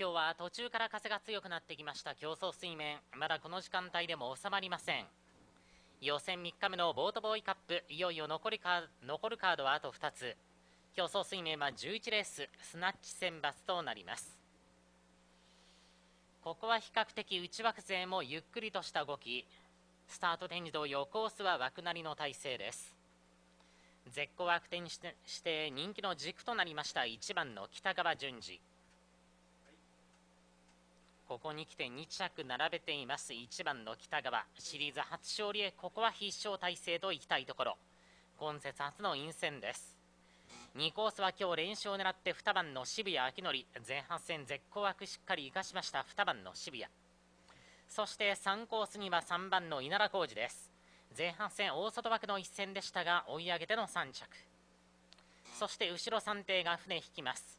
今日は途中から風が強くなってきました競争水面まだこの時間帯でも収まりません予選3日目のボートボーイカップいよいよ残りカ残るカードはあと2つ競争水面は11レーススナッチ選抜となりますここは比較的内枠勢もゆっくりとした動きスタート展示同横コースは枠なりの体勢です絶好は悪転して人気の軸となりました1番の北川淳二ここに来て2着並べています1番の北川シリーズ初勝利へここは必勝体制といきたいところ今節初の陰線です2コースは今日連勝を狙って2番の渋谷明則前半戦絶好枠しっかり生かしました2番の渋谷そして3コースには3番の稲田浩二です前半戦大外枠の一戦でしたが追い上げての3着そして後ろ3艇が船引きます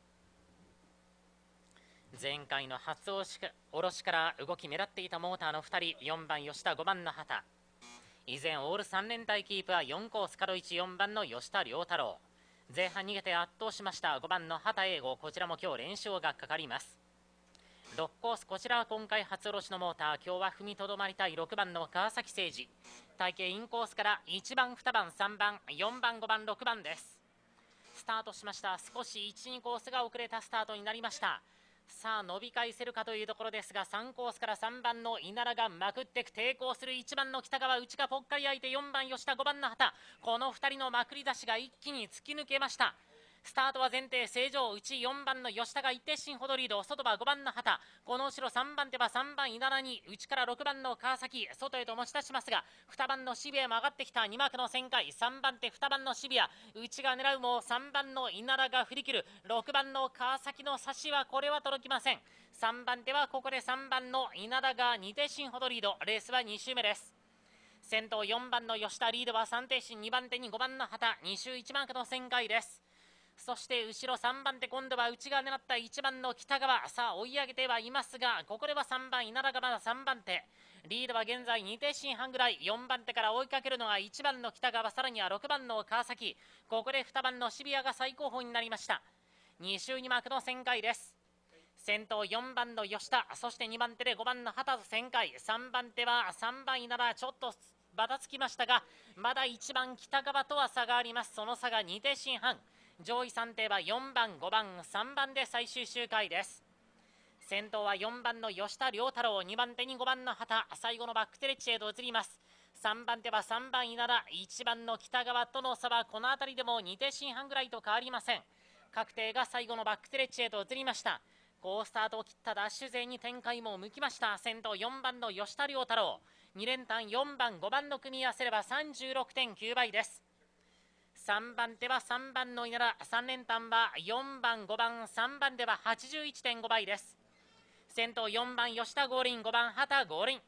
前回の初押しろしから動き目立っていたモーターの2人4番吉田5番の畑以前オール3連隊キープは4コース角14番の吉田良太郎前半逃げて圧倒しました5番の畑英吾こちらも今日連勝がかかります6コースこちらは今回初卸しのモーター今日は踏みとどまりたい6番の川崎誠司体型インコースから1番2番3番4番5番6番ですスタートしました少し12コースが遅れたスタートになりましたさあ伸び返せるかというところですが3コースから3番の稲良がまくってく抵抗する1番の北川内がぽっかり空いて4番吉田5番の畑この2人のまくり出しが一気に突き抜けましたスタートは前提正常内4番の吉田が一定進ほどリード外は5番の畑この後ろ3番手は3番稲田に内から6番の川崎外へと持ち出しますが2番の渋谷も上がってきた2幕の旋回3番手2番の渋谷内が狙うも3番の稲田が振り切る6番の川崎の差しはこれは届きません3番手はここで3番の稲田が2手進ほどリードレースは2周目です先頭4番の吉田リードは3停進2番手に5番の畑2周1マークの旋回ですそして後ろ3番手今度は内側狙った1番の北川さあ追い上げてはいますがここでは3番稲田がまだ3番手リードは現在2点進半ぐらい4番手から追いかけるのは1番の北川さらには6番の川崎ここで2番の渋谷が最高峰になりました2周2幕の旋回です先頭4番の吉田そして2番手で5番の畑と旋回3番手は3番稲田ちょっとばたつきましたがまだ1番北川とは差がありますその差が2点進半上位3艇は4番5番3番で最終周回です先頭は4番の吉田良太郎2番手に5番の畑最後のバックテレッチへと移ります3番手は3番稲田1番の北川との差はこの辺りでも2手進半ぐらいと変わりません確定が最後のバックテレッチへと移りました好スタートを切ったダッシュ勢に展開も向きました先頭4番の吉田良太郎2連単4番5番の組み合わせれば36.9倍です3番手は3番の稲田3連単は4番5番3番では81.5倍です先頭4番吉田五輪5番畑五輪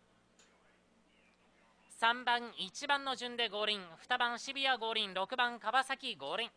3番1番の順で五輪2番渋谷五輪6番川崎五輪